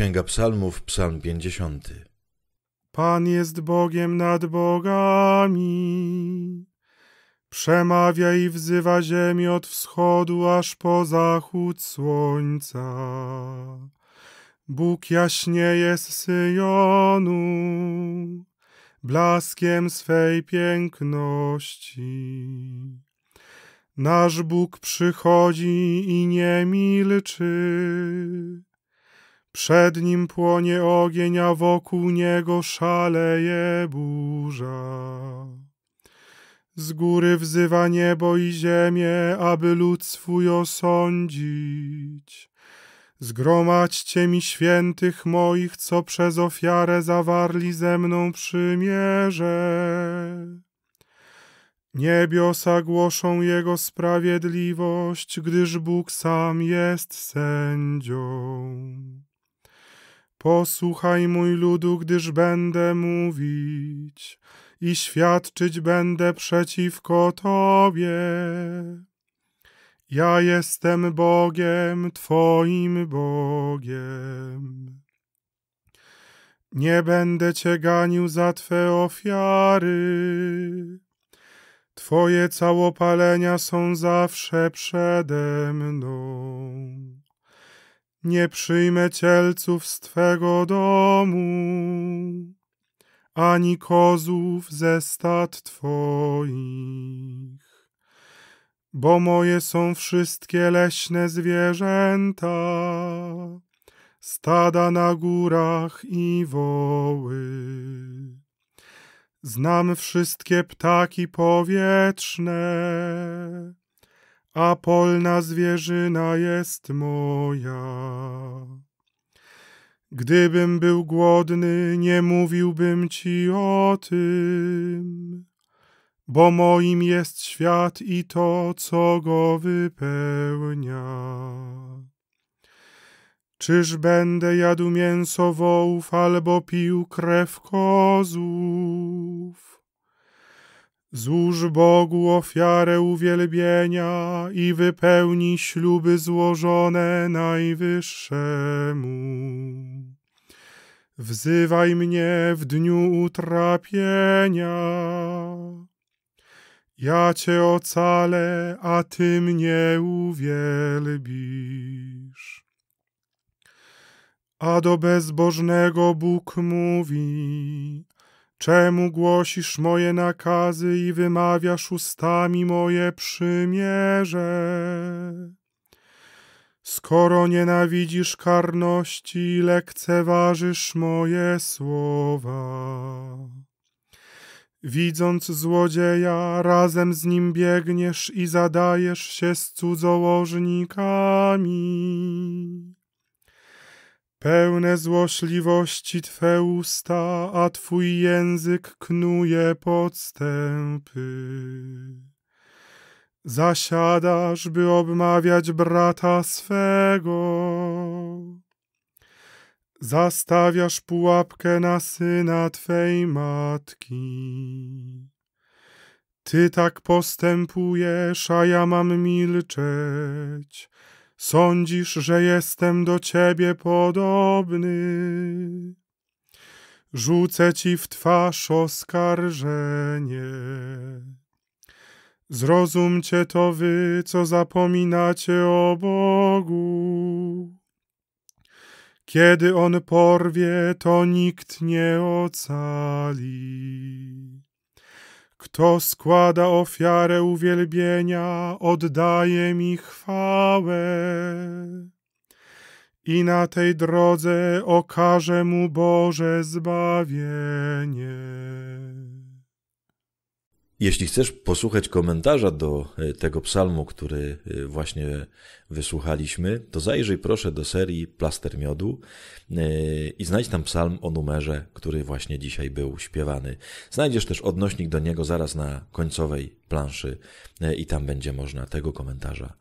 Księga Psalmów, Psalm 50. Pan jest Bogiem nad bogami. Przemawia i wzywa ziemi od wschodu aż po zachód słońca. Bóg jaśnieje z Syjonu blaskiem swej piękności. Nasz Bóg przychodzi i nie milczy przed nim płonie ogień, a wokół niego szaleje burza. Z góry wzywa niebo i ziemię, aby lud swój osądzić. Zgromadźcie mi świętych moich, co przez ofiarę zawarli ze mną przymierze. Niebiosa głoszą Jego sprawiedliwość, gdyż Bóg sam jest sędzią. Posłuchaj mój ludu, gdyż będę mówić i świadczyć będę przeciwko Tobie. Ja jestem Bogiem, Twoim Bogiem. Nie będę Cię ganił za Twe ofiary. Twoje całopalenia są zawsze przede mną nie przyjmę cielców z Twego domu, ani kozów ze stad Twoich, bo moje są wszystkie leśne zwierzęta, stada na górach i woły. Znam wszystkie ptaki powietrzne, a polna zwierzyna jest moja. Gdybym był głodny, nie mówiłbym ci o tym, bo moim jest świat i to, co go wypełnia. Czyż będę jadł mięso wołów albo pił krew kozów? Złóż Bogu ofiarę uwielbienia i wypełnij śluby złożone Najwyższemu. Wzywaj mnie w dniu utrapienia. Ja Cię ocalę, a Ty mnie uwielbisz. A do bezbożnego Bóg mówi – Czemu głosisz moje nakazy i wymawiasz ustami moje przymierze? Skoro nienawidzisz karności, lekceważysz moje słowa. Widząc złodzieja, razem z nim biegniesz i zadajesz się z cudzołożnikami. Pełne złośliwości Twe usta, a Twój język knuje podstępy. Zasiadasz, by obmawiać brata swego. Zastawiasz pułapkę na syna Twej matki. Ty tak postępujesz, a ja mam milczeć Sądzisz, że jestem do ciebie podobny. Rzucę ci w twarz oskarżenie. Zrozumcie to wy, co zapominacie o Bogu. Kiedy on porwie, to nikt nie ocali. Kto składa ofiarę uwielbienia, oddaje mi chwałę. I na tej drodze okaże mu Boże zbawienie. Jeśli chcesz posłuchać komentarza do e, tego psalmu, który e, właśnie wysłuchaliśmy, to zajrzyj proszę do serii Plaster Miodu e, i znajdź tam psalm o numerze, który właśnie dzisiaj był śpiewany. Znajdziesz też odnośnik do niego zaraz na końcowej planszy i tam będzie można tego komentarza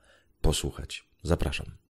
posłuchać. Zapraszam.